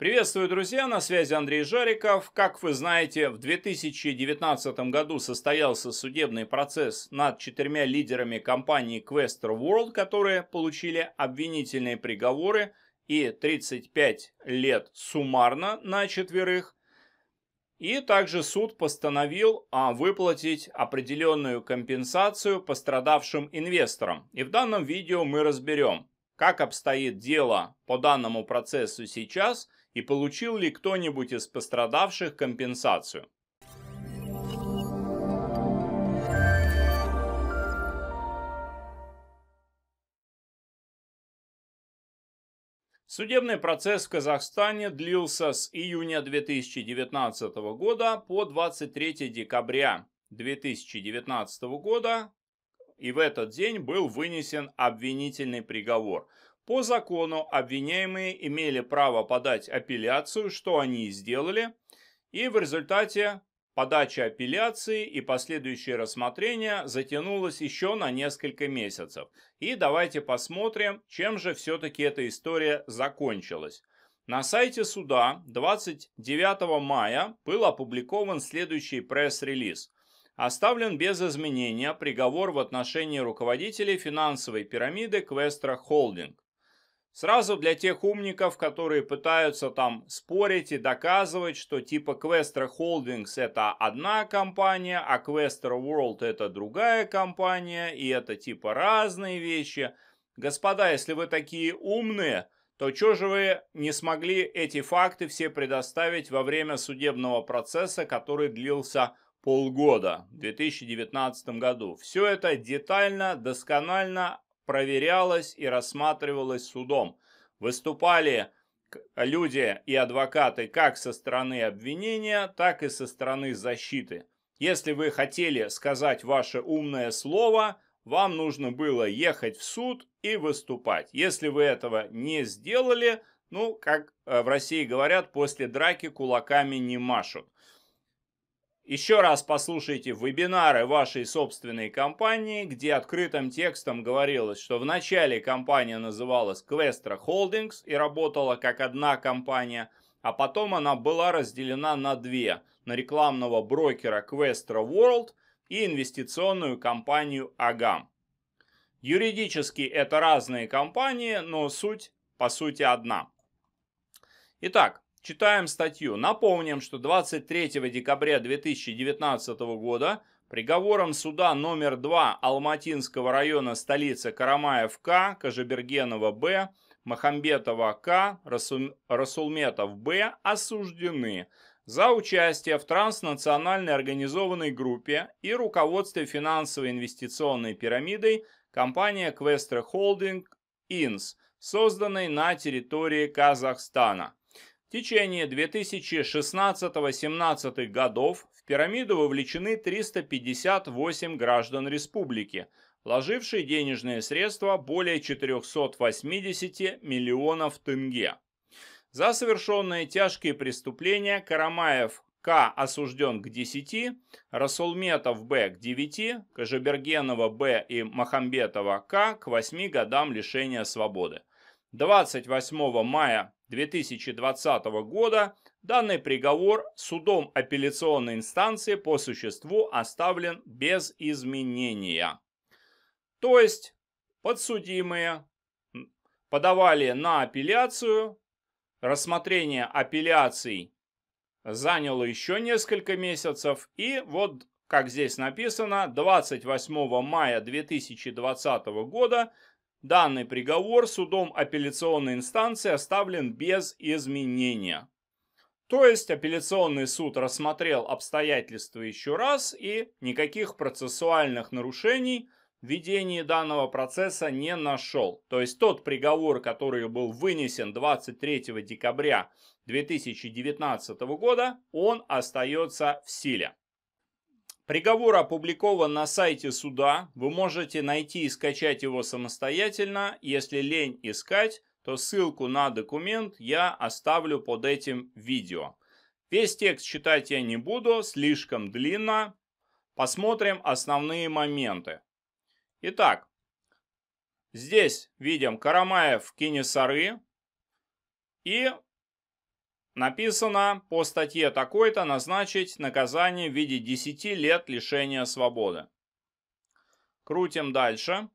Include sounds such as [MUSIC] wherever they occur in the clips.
Приветствую, друзья, на связи Андрей Жариков. Как вы знаете, в 2019 году состоялся судебный процесс над четырьмя лидерами компании Quester World, которые получили обвинительные приговоры и 35 лет суммарно на четверых. И также суд постановил а, выплатить определенную компенсацию пострадавшим инвесторам. И в данном видео мы разберем, как обстоит дело по данному процессу сейчас – и получил ли кто-нибудь из пострадавших компенсацию. Судебный процесс в Казахстане длился с июня 2019 года по 23 декабря 2019 года, и в этот день был вынесен обвинительный приговор – по закону обвиняемые имели право подать апелляцию, что они и сделали, и в результате подача апелляции и последующее рассмотрение затянулось еще на несколько месяцев. И давайте посмотрим, чем же все-таки эта история закончилась. На сайте суда 29 мая был опубликован следующий пресс-релиз. Оставлен без изменения приговор в отношении руководителей финансовой пирамиды Квестра Холдинг. Сразу для тех умников, которые пытаются там спорить и доказывать, что типа Questra Holdings это одна компания, а Questra World это другая компания, и это типа разные вещи. Господа, если вы такие умные, то чё же вы не смогли эти факты все предоставить во время судебного процесса, который длился полгода в 2019 году? Все это детально, досконально проверялось и рассматривалось судом. Выступали люди и адвокаты как со стороны обвинения, так и со стороны защиты. Если вы хотели сказать ваше умное слово, вам нужно было ехать в суд и выступать. Если вы этого не сделали, ну, как э, в России говорят, после драки кулаками не машут. Еще раз послушайте вебинары вашей собственной компании, где открытым текстом говорилось, что в начале компания называлась Questra Holdings и работала как одна компания, а потом она была разделена на две, на рекламного брокера Questra World и инвестиционную компанию Agam. Юридически это разные компании, но суть по сути одна. Итак, Читаем статью. Напомним, что 23 декабря 2019 года приговором суда номер 2 Алматинского района столицы Карамаев К, Кожебергенова Б, Махамбетова К, Расулметов Б осуждены за участие в транснациональной организованной группе и руководстве финансовой инвестиционной пирамидой компания Квестра Холдинг Инс, созданной на территории Казахстана – в течение 2016-17 годов в пирамиду вовлечены 358 граждан республики, вложившие денежные средства более 480 миллионов тенге. За совершенные тяжкие преступления Карамаев К. осужден к 10, Расулметов Б. к 9, Кожебергенова Б. и Махамбетова К. к 8 годам лишения свободы. 28 мая 2020 года данный приговор судом апелляционной инстанции по существу оставлен без изменения. То есть подсудимые подавали на апелляцию, рассмотрение апелляций заняло еще несколько месяцев, и вот, как здесь написано, 28 мая 2020 года Данный приговор судом апелляционной инстанции оставлен без изменения. То есть апелляционный суд рассмотрел обстоятельства еще раз и никаких процессуальных нарушений в ведении данного процесса не нашел. То есть тот приговор, который был вынесен 23 декабря 2019 года, он остается в силе. Приговор опубликован на сайте суда, вы можете найти и скачать его самостоятельно. Если лень искать, то ссылку на документ я оставлю под этим видео. Весь текст читать я не буду, слишком длинно. Посмотрим основные моменты. Итак, здесь видим Карамаев Кинесары и Написано по статье такой-то назначить наказание в виде 10 лет лишения свободы. Крутим дальше.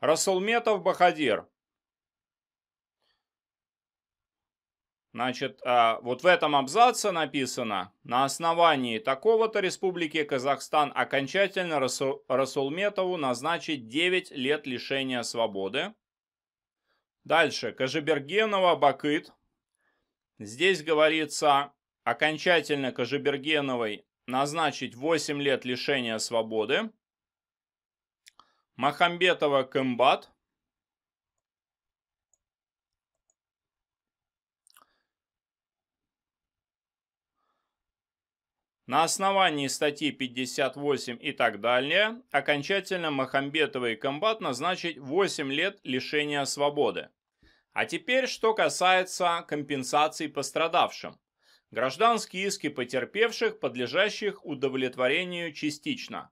Расулметов Бахадир. Значит, а, вот в этом абзаце написано, на основании такого-то Республики Казахстан окончательно Расулметову назначить 9 лет лишения свободы. Дальше. Кожебергенова, Бакыт. Здесь говорится окончательно Кожебергеновой назначить 8 лет лишения свободы. Махамбетова, Кымбат. На основании статьи 58 и так далее, окончательно Махамбетова и Комбат назначить 8 лет лишения свободы. А теперь, что касается компенсаций пострадавшим. Гражданские иски потерпевших, подлежащих удовлетворению частично.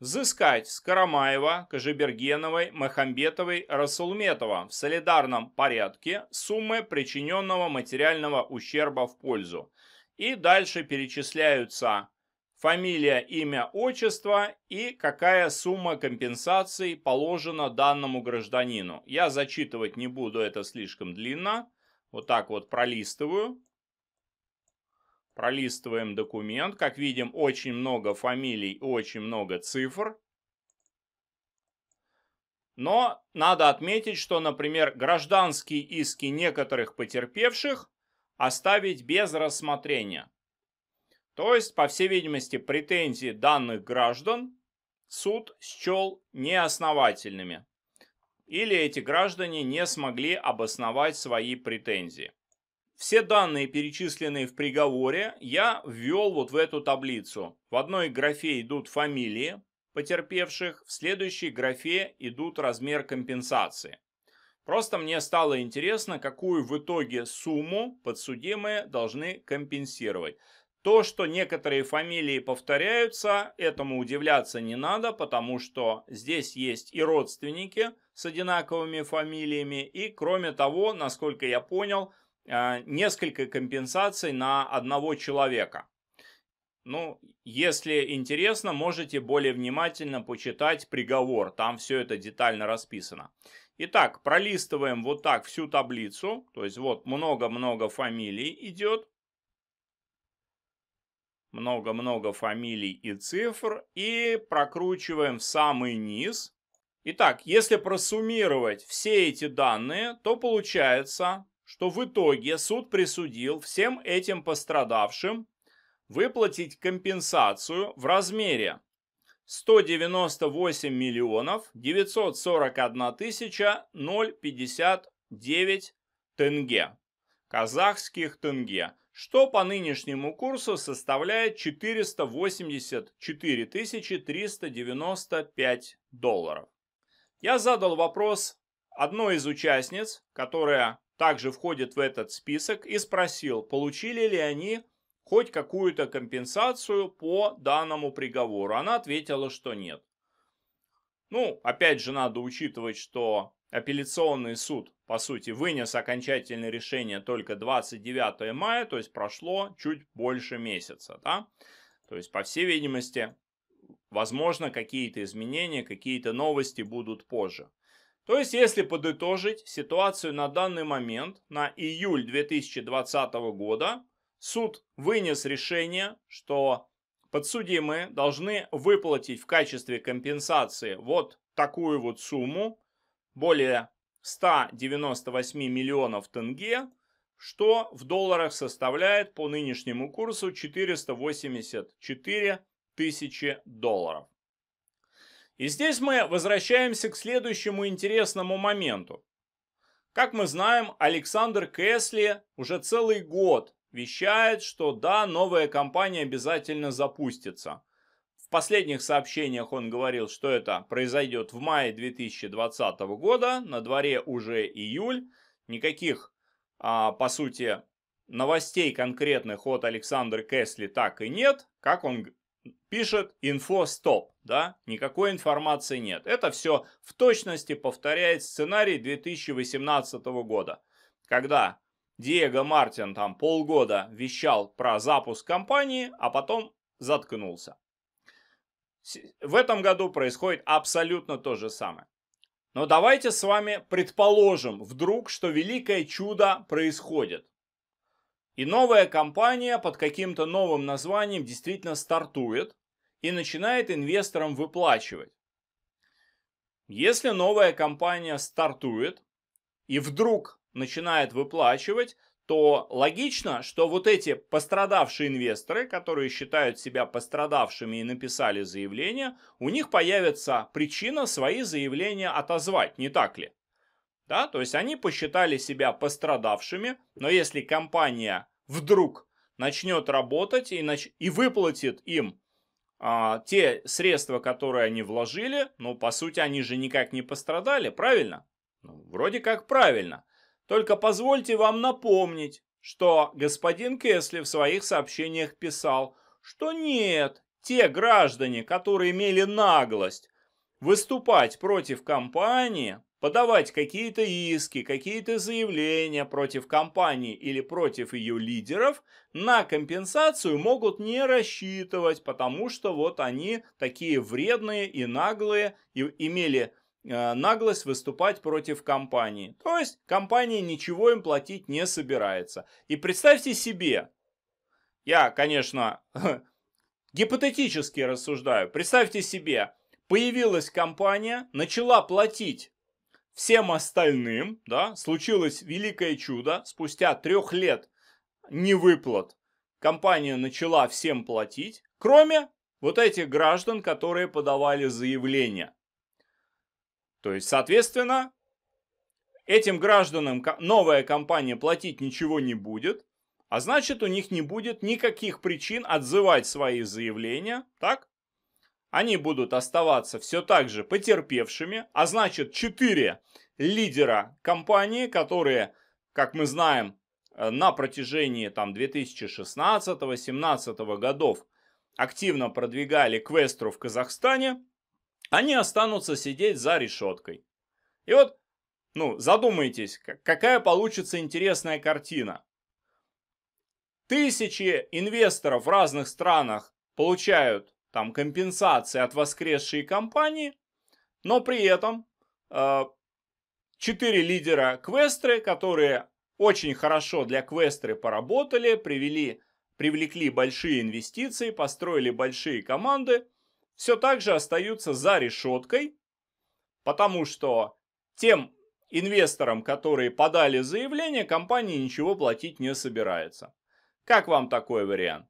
Взыскать с Карамаева, Кожебергеновой, Махамбетовой, Расулметова в солидарном порядке суммы причиненного материального ущерба в пользу. И дальше перечисляются фамилия, имя, отчество и какая сумма компенсации положена данному гражданину. Я зачитывать не буду, это слишком длинно. Вот так вот пролистываю. Пролистываем документ. Как видим, очень много фамилий, очень много цифр. Но надо отметить, что, например, гражданские иски некоторых потерпевших оставить без рассмотрения. То есть, по всей видимости, претензии данных граждан суд счел неосновательными. Или эти граждане не смогли обосновать свои претензии. Все данные, перечисленные в приговоре, я ввел вот в эту таблицу. В одной графе идут фамилии потерпевших, в следующей графе идут размер компенсации. Просто мне стало интересно, какую в итоге сумму подсудимые должны компенсировать. То, что некоторые фамилии повторяются, этому удивляться не надо, потому что здесь есть и родственники с одинаковыми фамилиями, и кроме того, насколько я понял, э, несколько компенсаций на одного человека. Ну, если интересно, можете более внимательно почитать приговор, там все это детально расписано. Итак, пролистываем вот так всю таблицу, то есть вот много-много фамилий идет, много-много фамилий и цифр и прокручиваем в самый низ. Итак, если просуммировать все эти данные, то получается, что в итоге суд присудил всем этим пострадавшим выплатить компенсацию в размере 198 миллионов 941 тысяча 059 тенге, казахских тенге что по нынешнему курсу составляет 484 395 долларов. Я задал вопрос одной из участниц, которая также входит в этот список, и спросил, получили ли они хоть какую-то компенсацию по данному приговору. Она ответила, что нет. Ну, опять же, надо учитывать, что апелляционный суд, по сути, вынес окончательное решение только 29 мая, то есть прошло чуть больше месяца, да? То есть, по всей видимости, возможно, какие-то изменения, какие-то новости будут позже. То есть, если подытожить ситуацию на данный момент, на июль 2020 года, суд вынес решение, что подсудимые должны выплатить в качестве компенсации вот такую вот сумму более 198 миллионов тенге, что в долларах составляет по нынешнему курсу 484 тысячи долларов. И здесь мы возвращаемся к следующему интересному моменту. Как мы знаем, Александр Кэсли уже целый год вещает, что да, новая компания обязательно запустится – последних сообщениях он говорил, что это произойдет в мае 2020 года, на дворе уже июль, никаких, а, по сути, новостей конкретных от Александра Кэсли так и нет, как он пишет инфо стоп, да, никакой информации нет. Это все в точности повторяет сценарий 2018 года, когда Диего Мартин там полгода вещал про запуск компании, а потом заткнулся. В этом году происходит абсолютно то же самое. Но давайте с вами предположим вдруг, что великое чудо происходит. И новая компания под каким-то новым названием действительно стартует и начинает инвесторам выплачивать. Если новая компания стартует и вдруг начинает выплачивать, то логично, что вот эти пострадавшие инвесторы, которые считают себя пострадавшими и написали заявление, у них появится причина свои заявления отозвать, не так ли? Да, то есть они посчитали себя пострадавшими, но если компания вдруг начнет работать и, нач... и выплатит им а, те средства, которые они вложили, ну, по сути, они же никак не пострадали, правильно? Ну, вроде как правильно. Только позвольте вам напомнить, что господин Кесли в своих сообщениях писал, что нет, те граждане, которые имели наглость выступать против компании, подавать какие-то иски, какие-то заявления против компании или против ее лидеров, на компенсацию могут не рассчитывать, потому что вот они такие вредные и наглые и имели Э, наглость выступать против компании. То есть компания ничего им платить не собирается. И представьте себе, я, конечно, [LAUGHS] гипотетически рассуждаю, представьте себе, появилась компания, начала платить всем остальным, да, случилось великое чудо, спустя трех лет невыплат компания начала всем платить, кроме вот этих граждан, которые подавали заявление. То есть, соответственно, этим гражданам новая компания платить ничего не будет, а значит у них не будет никаких причин отзывать свои заявления, так? Они будут оставаться все так же потерпевшими, а значит четыре лидера компании, которые, как мы знаем, э, на протяжении там 2016-2017 годов активно продвигали квестру в Казахстане, они останутся сидеть за решеткой. И вот, ну, задумайтесь, какая получится интересная картина. Тысячи инвесторов в разных странах получают там компенсации от воскресшей компании, но при этом э, четыре э, лидера квестры, которые очень хорошо для квестры поработали, привели, привлекли большие инвестиции, построили большие команды, все так же остаются за решеткой, потому что тем инвесторам, которые подали заявление, компания ничего платить не собирается. Как вам такой вариант?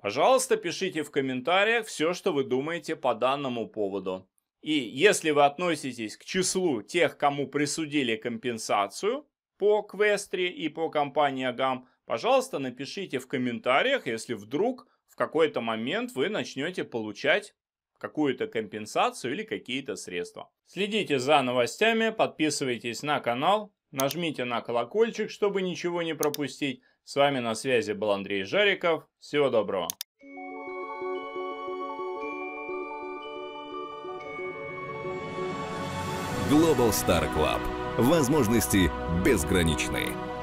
Пожалуйста, пишите в комментариях все, что вы думаете по данному поводу. И если вы относитесь к числу тех, кому присудили компенсацию по Квестре и по компании Агам, пожалуйста, напишите в комментариях, если вдруг какой-то момент вы начнете получать какую-то компенсацию или какие-то средства. Следите за новостями, подписывайтесь на канал, нажмите на колокольчик, чтобы ничего не пропустить. С вами на связи был Андрей Жариков. Всего доброго. Global Star Club. Возможности безграничные.